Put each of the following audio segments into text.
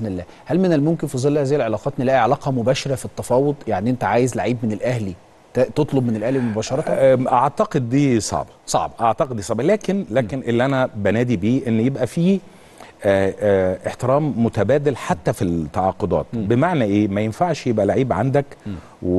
باذن الله هل من الممكن في ظل هذه العلاقات نلاقي علاقه مباشره في التفاوض يعني انت عايز لعيب من الاهلي تطلب من الاهلي مباشره اعتقد دي صعبه صعب اعتقد دي صعبه لكن لكن اللي انا بنادي بيه ان يبقى فيه آه، آه، احترام متبادل حتى في التعاقدات م. بمعنى ايه ما ينفعش يبقى لعيب عندك و...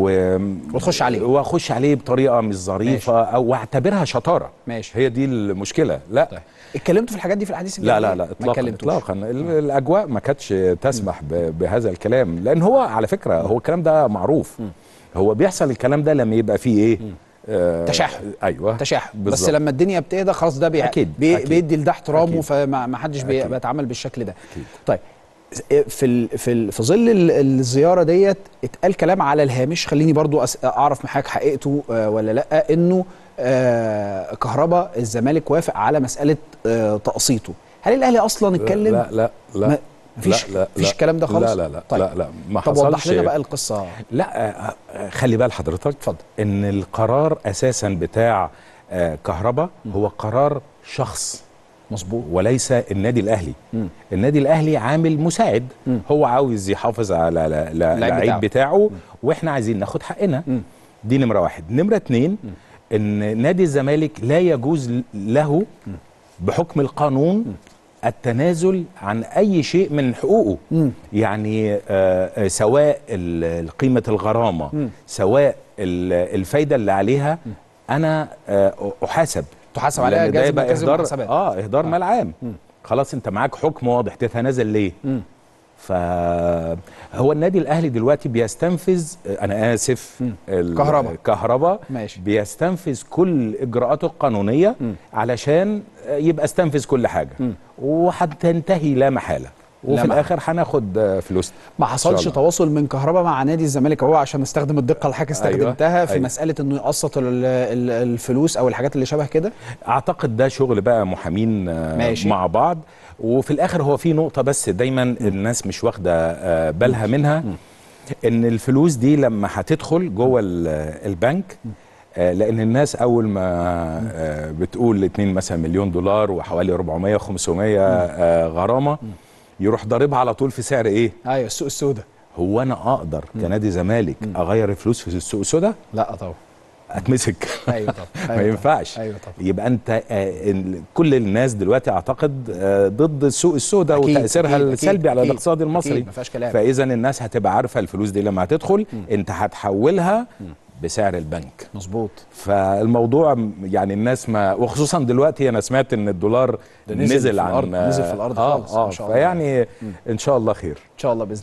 وتخش عليه واخش عليه بطريقه مش ظريفه او واعتبرها شطاره ماشي هي دي المشكله لا طيب. اتكلمتوا في الحاجات دي في الحديث لا لا إيه؟ لا اطلاقا اطلاقا الاجواء ما كانتش تسمح م. بهذا الكلام لان هو على فكره هو الكلام ده معروف م. هو بيحصل الكلام ده لما يبقى فيه ايه م. آه، تشاحن ايوه تشاحن بس لما الدنيا بتهدى خلاص ده بي... أكيد. بي... أكيد. بيدي لده احترامه فما حدش بي... بيتعامل بالشكل ده أكيد. طيب إيه، في ال في ال في ظل الزياره ديت اتقال كلام على الهامش خليني برضو اعرف حضرتك حقيقته آه، ولا لا انه آه، كهربا الزمالك وافق على مساله تقسيطه هل الاهلي اصلا اتكلم لا لا لا مفيش لا لا مفيش الكلام ده خالص لا لا لا طيب. لا لا ما طب وضح لنا بقى القصه لا آه، آه، خلي بال حضرتك اتفضل ان القرار اساسا بتاع آه، كهربا هو قرار شخص مظبوط وليس النادي الاهلي م. النادي الاهلي عامل مساعد م. هو عاوز يحافظ على اللعيب بتاعه, بتاعه واحنا عايزين ناخد حقنا م. دي نمره واحد نمره اتنين م. ان نادي الزمالك لا يجوز له بحكم القانون التنازل عن اي شيء من حقوقه م. يعني آه، آه، سواء قيمه الغرامه م. سواء الفايده اللي عليها انا آه، احاسب تحاسب عليها ده يبقى اهدار اه اهدار آه. مال عام خلاص انت معاك حكم واضح تتنازل ليه م. فهو النادي الاهلي دلوقتي بيستنفذ انا اسف الكهرباء الكهرباء بيستنفذ كل اجراءاته القانونيه م. علشان يبقى استنفذ كل حاجه وحتى تنتهي لا محاله وفي الاخر هناخد آه، فلوسنا ما حصلش تواصل من كهربا مع نادي الزمالك هو عشان استخدم الدقه اللي أيوة، حضرتك استخدمتها أيوة. في أيوة. مساله انه يقسط الفلوس او الحاجات اللي شبه كده اعتقد ده شغل بقى محامين آه، ماشي. مع بعض وفي الاخر هو في نقطه بس دايما الناس مش واخده آه، بالها منها ان الفلوس دي لما هتدخل جوه البنك لان الناس اول ما بتقول 2 مثلا مليون دولار وحوالي 400 500 غرامه يروح ضاربها على طول في سعر ايه ايوه السوق السوداء هو انا اقدر كنادي زمالك اغير الفلوس في السوق السوداء لا طبعا اتمسك ايوه طبعا ما أيوة، ينفعش ايوه طبعا يبقى انت آه، كل الناس دلوقتي اعتقد آه، ضد السوق السوداء وتاثيرها أكيد السلبي أكيد على الاقتصاد المصري ما فيهاش كلام فاذا الناس هتبقى عارفه الفلوس دي لما هتدخل انت هتحولها بسعر البنك مظبوط فالموضوع يعني الناس ما وخصوصا دلوقتي انا سمعت ان الدولار نزل, نزل عن نزل في الارض آه خالص آه ان شاء الله فيعني ان شاء الله خير ان شاء الله باذن